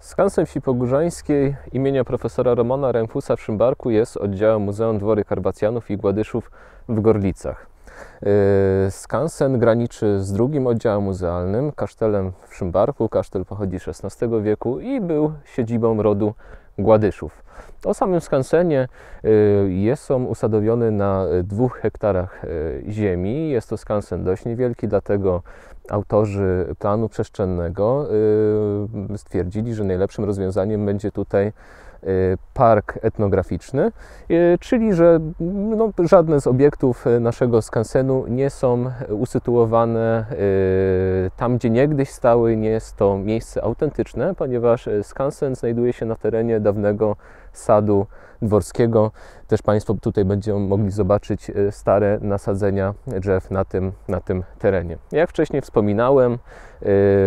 Skansen Skansem wsi pogórzańskiej imienia profesora Romana Remfusa w Szymbarku jest oddziałem Muzeum Dwory Karbacjanów i Gładyszów w Gorlicach. Skansen yy, graniczy z drugim oddziałem muzealnym, kasztelem w Szymbarku. Kasztel pochodzi z XVI wieku i był siedzibą rodu Gładyszów. O samym Skansenie yy, jest on usadowiony na dwóch hektarach yy, ziemi. Jest to skansen dość niewielki, dlatego autorzy planu przestrzennego y, stwierdzili, że najlepszym rozwiązaniem będzie tutaj y, park etnograficzny, y, czyli że no, żadne z obiektów naszego skansenu nie są usytuowane tam, gdzie niegdyś stały, nie jest to miejsce autentyczne, ponieważ skansen znajduje się na terenie dawnego sadu dworskiego. Też Państwo tutaj będą mogli zobaczyć e, stare nasadzenia drzew na tym, na tym terenie. Jak wcześniej wspominałem,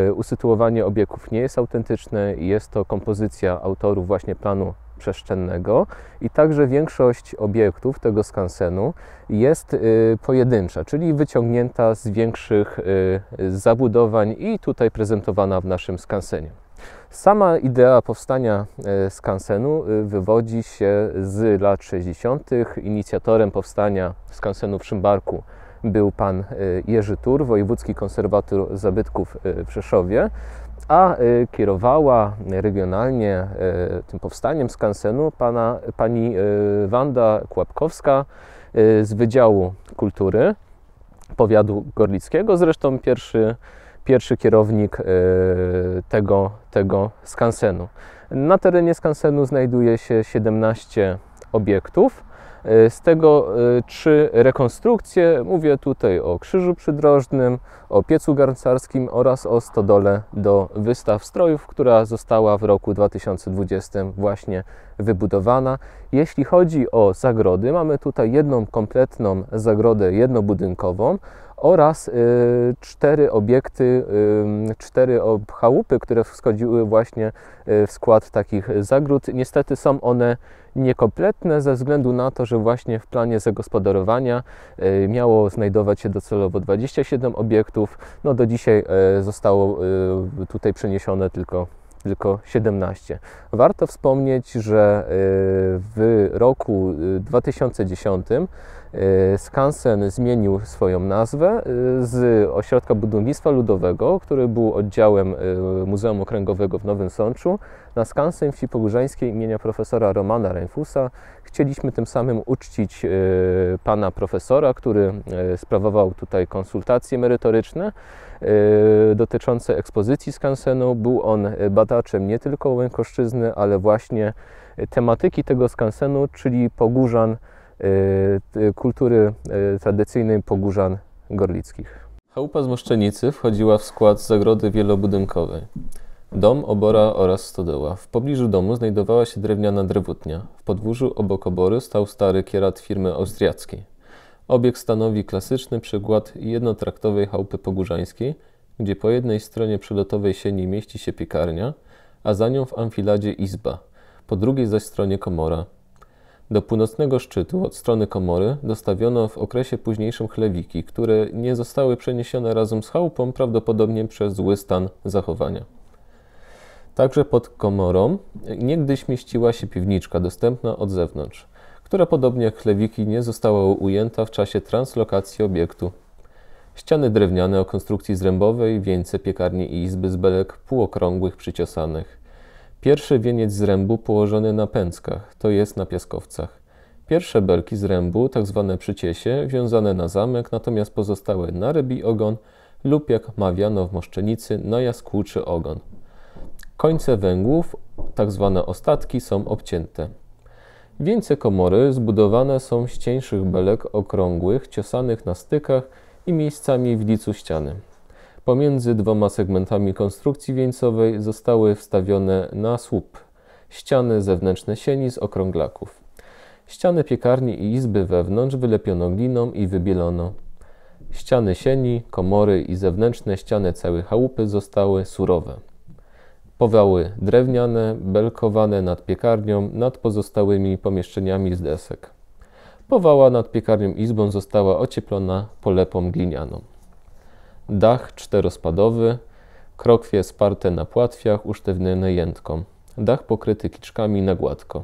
e, usytuowanie obiektów nie jest autentyczne, jest to kompozycja autorów właśnie planu przestrzennego i także większość obiektów tego skansenu jest e, pojedyncza, czyli wyciągnięta z większych zabudowań i tutaj prezentowana w naszym skansenie. Sama idea powstania skansenu e, e, wywodzi się z lat 60. Inicjatorem powstania skansenu w Szymbarku był pan e, Jerzy Tur, wojewódzki konserwator zabytków w Rzeszowie, a kierowała regionalnie tym powstaniem skansenu pana, pani Wanda Kłapkowska z Wydziału Kultury Powiatu Gorlickiego. Zresztą pierwszy pierwszy kierownik e, tego, tego skansenu. Na terenie skansenu znajduje się 17 obiektów, e, z tego e, trzy rekonstrukcje. Mówię tutaj o krzyżu przydrożnym, o piecu garncarskim oraz o stodole do wystaw strojów, która została w roku 2020 właśnie wybudowana. Jeśli chodzi o zagrody, mamy tutaj jedną kompletną zagrodę jednobudynkową oraz y, cztery obiekty, y, cztery chałupy, które wschodziły właśnie y, w skład takich zagród. Niestety są one niekompletne ze względu na to, że właśnie w planie zagospodarowania y, miało znajdować się docelowo 27 obiektów, no do dzisiaj e, zostało e, tutaj przeniesione tylko tylko 17. Warto wspomnieć, że e, w roku 2010 E, Skansen zmienił swoją nazwę e, z Ośrodka Budownictwa Ludowego, który był oddziałem e, Muzeum Okręgowego w Nowym Sączu, na Skansen wsi pogórzańskiej imienia profesora Romana Renfusa. Chcieliśmy tym samym uczcić pana profesora, który sprawował tutaj konsultacje merytoryczne dotyczące ekspozycji Skansenu. Był on badaczem nie tylko Łękoszczyzny, ale właśnie tematyki tego Skansenu, czyli Pogórzan Y, y, kultury y, tradycyjnej Pogórzan Gorlickich. Chałupa z Moszczenicy wchodziła w skład zagrody wielobudynkowej. Dom, obora oraz stodoła. W pobliżu domu znajdowała się drewniana drewutnia. W podwórzu obok obory stał stary kierat firmy austriackiej. Obiekt stanowi klasyczny przykład jednotraktowej chałupy pogórzańskiej, gdzie po jednej stronie przylotowej sieni mieści się piekarnia, a za nią w amfiladzie izba, po drugiej zaś stronie komora, do północnego szczytu od strony komory dostawiono w okresie późniejszym chlewiki, które nie zostały przeniesione razem z chałupą, prawdopodobnie przez zły stan zachowania. Także pod komorą niegdyś mieściła się piwniczka dostępna od zewnątrz, która podobnie jak chlewiki nie została ujęta w czasie translokacji obiektu. Ściany drewniane o konstrukcji zrębowej, wieńce piekarni i izby z belek półokrągłych przyciosanych. Pierwszy wieniec z rębu położony na pęckach, to jest na piaskowcach. Pierwsze belki z rębu, tak zwane przyciesie, wiązane na zamek, natomiast pozostałe na rybi ogon lub jak mawiano w Moszczenicy, na jaskółczy ogon. Końce węgłów, tak zwane ostatki, są obcięte. Wieńce komory zbudowane są z cieńszych belek okrągłych, ciosanych na stykach i miejscami w licu ściany. Pomiędzy dwoma segmentami konstrukcji wieńcowej zostały wstawione na słup ściany zewnętrzne sieni z okrąglaków. Ściany piekarni i izby wewnątrz wylepiono gliną i wybielono. Ściany sieni, komory i zewnętrzne ściany całej chałupy zostały surowe. Powały drewniane, belkowane nad piekarnią, nad pozostałymi pomieszczeniami z desek. Powała nad piekarnią izbą została ocieplona polepą glinianą. Dach czterospadowy, krokwie sparte na płatwiach, usztywnione jętką. Dach pokryty kiczkami na gładko.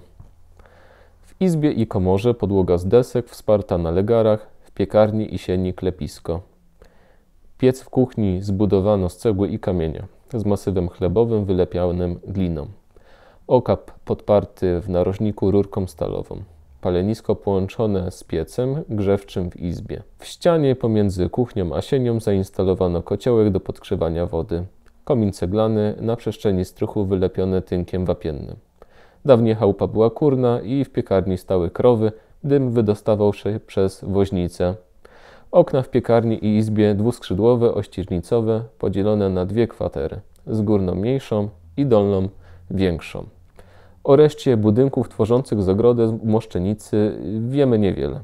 W izbie i komorze podłoga z desek wsparta na legarach, w piekarni i sieni klepisko. Piec w kuchni zbudowano z cegły i kamienia, z masywem chlebowym wylepianym gliną. Okap podparty w narożniku rurką stalową palenisko połączone z piecem grzewczym w izbie. W ścianie pomiędzy kuchnią a sienią zainstalowano kociołek do podgrzewania wody. Komin ceglany na przestrzeni struchu wylepione tynkiem wapiennym. Dawniej chałupa była kurna i w piekarni stały krowy, dym wydostawał się przez woźnicę. Okna w piekarni i izbie dwuskrzydłowe, ościżnicowe, podzielone na dwie kwatery, z górną mniejszą i dolną większą. O reszcie budynków tworzących zagrodę Moszczenicy wiemy niewiele.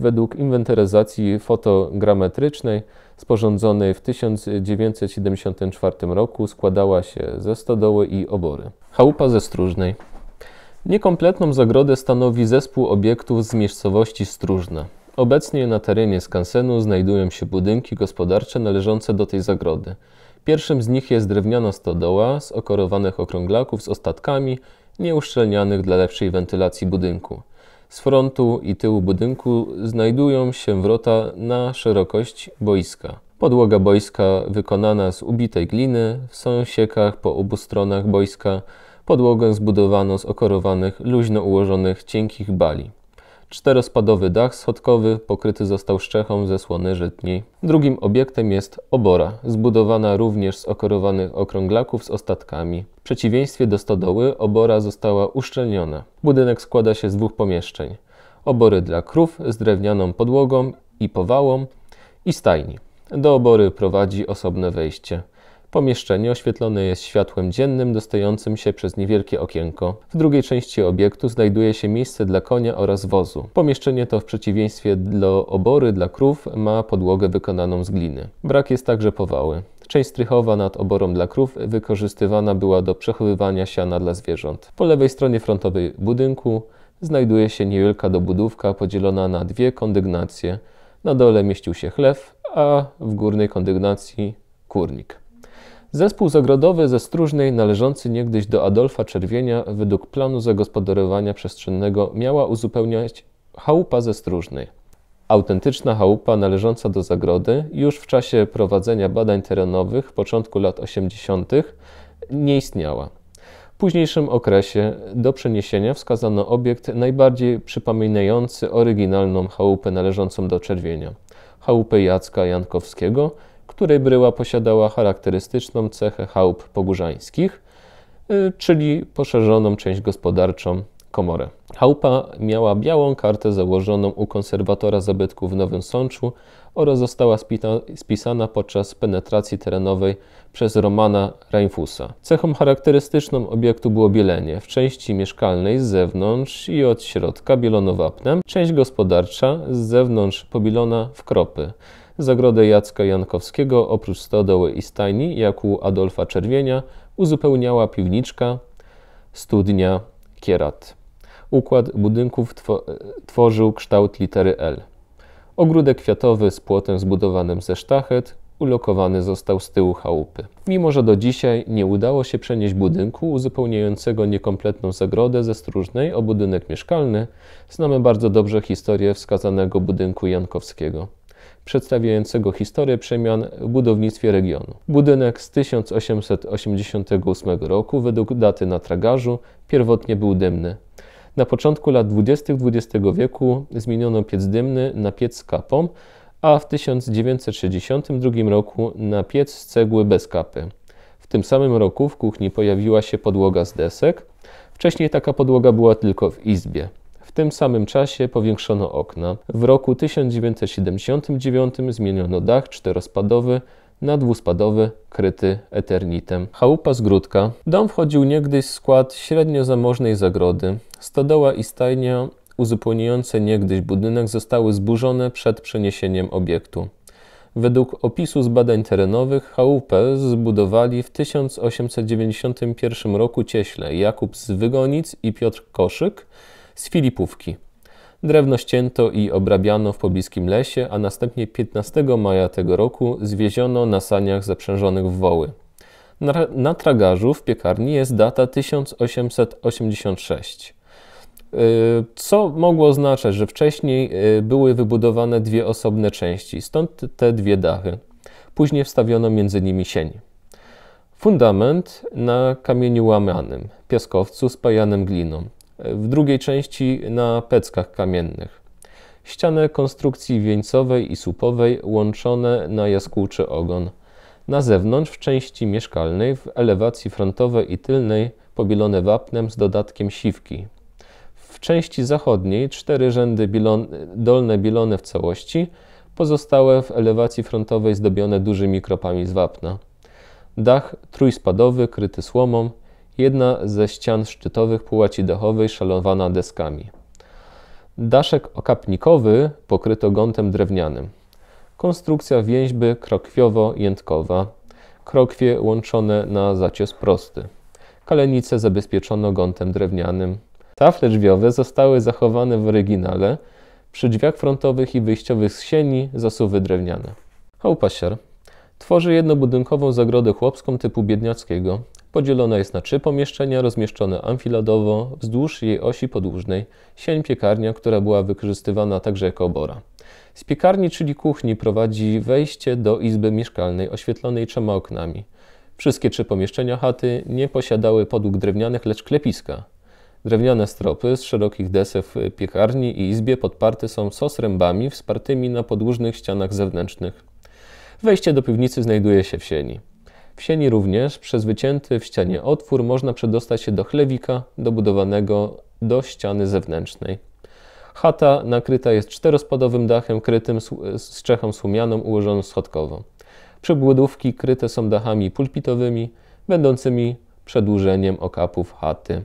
Według inwentaryzacji fotogrametrycznej sporządzonej w 1974 roku składała się ze stodoły i obory. Chałupa ze Stróżnej. Niekompletną zagrodę stanowi zespół obiektów z miejscowości Stróżna. Obecnie na terenie skansenu znajdują się budynki gospodarcze należące do tej zagrody. Pierwszym z nich jest drewniana stodoła z okorowanych okrąglaków z ostatkami nieuszczelnianych dla lepszej wentylacji budynku. Z frontu i tyłu budynku znajdują się wrota na szerokość boiska. Podłoga boiska wykonana z ubitej gliny, w sąsiekach po obu stronach boiska podłogę zbudowano z okorowanych, luźno ułożonych, cienkich bali. Czterospadowy dach schodkowy pokryty został szczechą ze słony żytniej. Drugim obiektem jest obora, zbudowana również z okorowanych okrąglaków z ostatkami. W przeciwieństwie do stodoły obora została uszczelniona. Budynek składa się z dwóch pomieszczeń. Obory dla krów z drewnianą podłogą i powałą i stajni. Do obory prowadzi osobne wejście. Pomieszczenie oświetlone jest światłem dziennym dostającym się przez niewielkie okienko. W drugiej części obiektu znajduje się miejsce dla konia oraz wozu. Pomieszczenie to w przeciwieństwie do obory dla krów ma podłogę wykonaną z gliny. Brak jest także powały. Część strychowa nad oborą dla krów wykorzystywana była do przechowywania siana dla zwierząt. Po lewej stronie frontowej budynku znajduje się niewielka dobudówka podzielona na dwie kondygnacje. Na dole mieścił się chlew, a w górnej kondygnacji kurnik. Zespół zagrodowy ze Stróżnej, należący niegdyś do Adolfa Czerwienia, według planu zagospodarowania przestrzennego miała uzupełniać chałupa ze Stróżnej. Autentyczna chałupa należąca do zagrody już w czasie prowadzenia badań terenowych początku lat 80. nie istniała. W późniejszym okresie do przeniesienia wskazano obiekt najbardziej przypominający oryginalną chałupę należącą do Czerwienia chałupę Jacka Jankowskiego – której bryła posiadała charakterystyczną cechę chałup pogórzańskich, y, czyli poszerzoną część gospodarczą komorę. Chałupa miała białą kartę założoną u konserwatora zabytków w Nowym Sączu oraz została spisana podczas penetracji terenowej przez Romana Reinfusa. Cechą charakterystyczną obiektu było bielenie w części mieszkalnej z zewnątrz i od środka bielono wapnem, część gospodarcza z zewnątrz pobielona w kropy. Zagrodę Jacka Jankowskiego oprócz stodoły i stajni, jak u Adolfa Czerwienia, uzupełniała piwniczka, studnia, kierat. Układ budynków two tworzył kształt litery L. Ogródek kwiatowy z płotem zbudowanym ze sztachet ulokowany został z tyłu chałupy. Mimo, że do dzisiaj nie udało się przenieść budynku uzupełniającego niekompletną zagrodę ze stróżnej o budynek mieszkalny, znamy bardzo dobrze historię wskazanego budynku Jankowskiego przedstawiającego historię przemian w budownictwie regionu. Budynek z 1888 roku według daty na tragarzu pierwotnie był dymny. Na początku lat 20. XX wieku zmieniono piec dymny na piec kapą, a w 1962 roku na piec z cegły bez kapy. W tym samym roku w kuchni pojawiła się podłoga z desek. Wcześniej taka podłoga była tylko w izbie tym samym czasie powiększono okna. W roku 1979 zmieniono dach czterospadowy na dwuspadowy kryty eternitem. Chałupa z Gródka. Dom wchodził niegdyś w skład średnio zamożnej zagrody. Stodoła i stajnia uzupełniające niegdyś budynek zostały zburzone przed przeniesieniem obiektu. Według opisu z badań terenowych chałupę zbudowali w 1891 roku cieśle Jakub z Wygonic i Piotr Koszyk, z Filipówki. Drewno ścięto i obrabiano w pobliskim lesie, a następnie 15 maja tego roku zwieziono na saniach zaprzężonych w woły. Na, na tragarzu w piekarni jest data 1886. Y, co mogło oznaczać, że wcześniej y, były wybudowane dwie osobne części, stąd te dwie dachy. Później wstawiono między nimi sień. Fundament na kamieniu łamanym, piaskowcu spajanym gliną w drugiej części na peckach kamiennych. Ściany konstrukcji wieńcowej i słupowej łączone na jaskółczy ogon. Na zewnątrz w części mieszkalnej w elewacji frontowej i tylnej pobielone wapnem z dodatkiem siwki. W części zachodniej cztery rzędy bilon, dolne bilone w całości, pozostałe w elewacji frontowej zdobione dużymi kropami z wapna. Dach trójspadowy, kryty słomą, Jedna ze ścian szczytowych płaci dachowej szalowana deskami. Daszek okapnikowy pokryto gątem drewnianym. Konstrukcja więźby krokwiowo-jętkowa. Krokwie łączone na zacios prosty. Kalenice zabezpieczono gątem drewnianym. Tafle drzwiowe zostały zachowane w oryginale. Przy drzwiach frontowych i wyjściowych z sieni zasuwy drewniane. Hołpasiar tworzy jednobudynkową zagrodę chłopską typu biedniackiego. Podzielona jest na trzy pomieszczenia rozmieszczone amfiladowo wzdłuż jej osi podłużnej, sień piekarnia, która była wykorzystywana także jako obora. Z piekarni, czyli kuchni, prowadzi wejście do izby mieszkalnej oświetlonej trzema oknami. Wszystkie trzy pomieszczenia chaty nie posiadały podłóg drewnianych, lecz klepiska. Drewniane stropy z szerokich desew piekarni i izbie podparte są sosrębami wspartymi na podłużnych ścianach zewnętrznych. Wejście do piwnicy znajduje się w sieni. W sieni również przez wycięty w ścianie otwór można przedostać się do chlewika dobudowanego do ściany zewnętrznej. Chata nakryta jest czterospadowym dachem krytym z czechą słomianą ułożoną schodkowo. Przybudówki kryte są dachami pulpitowymi, będącymi przedłużeniem okapów chaty.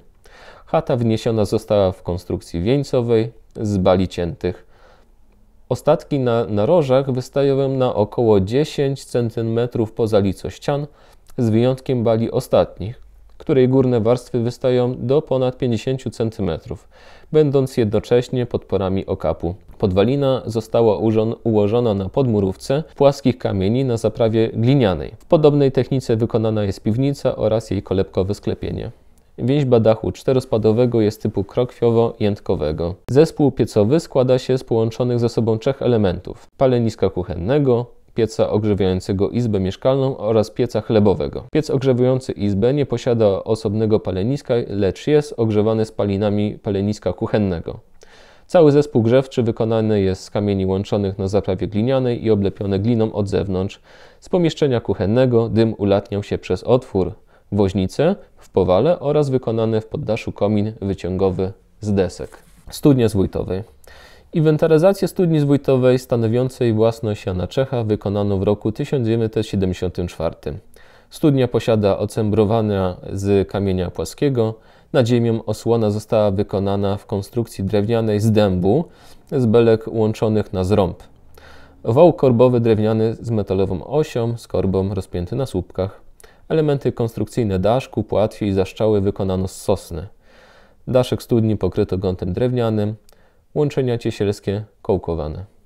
Chata wniesiona została w konstrukcji wieńcowej z bali ciętych. Ostatki na narożach wystają na około 10 cm poza lico ścian, z wyjątkiem bali ostatnich, której górne warstwy wystają do ponad 50 cm, będąc jednocześnie podporami okapu. Podwalina została ułożona na podmurówce płaskich kamieni na zaprawie glinianej. W podobnej technice wykonana jest piwnica oraz jej kolebkowe sklepienie. Więźba dachu czterospadowego jest typu krokwiowo-jętkowego. Zespół piecowy składa się z połączonych ze sobą trzech elementów. Paleniska kuchennego, pieca ogrzewającego izbę mieszkalną oraz pieca chlebowego. Piec ogrzewający izbę nie posiada osobnego paleniska, lecz jest ogrzewany spalinami paleniska kuchennego. Cały zespół grzewczy wykonany jest z kamieni łączonych na zaprawie glinianej i oblepione gliną od zewnątrz. Z pomieszczenia kuchennego dym ulatniał się przez otwór woźnice w Powale oraz wykonany w poddaszu komin wyciągowy z desek. Studnia zwójtowej. Inwentaryzację studni zwójtowej stanowiącej własność Jana Czecha wykonano w roku 1974. Studnia posiada ocembrowania z kamienia płaskiego. Na ziemią osłona została wykonana w konstrukcji drewnianej z dębu z belek łączonych na zrąb. Wał korbowy drewniany z metalową osią, z korbą rozpięty na słupkach. Elementy konstrukcyjne daszku, płatwi i zaszczały wykonano z sosny. Daszek studni pokryto gątem drewnianym, łączenia ciesielskie kołkowane.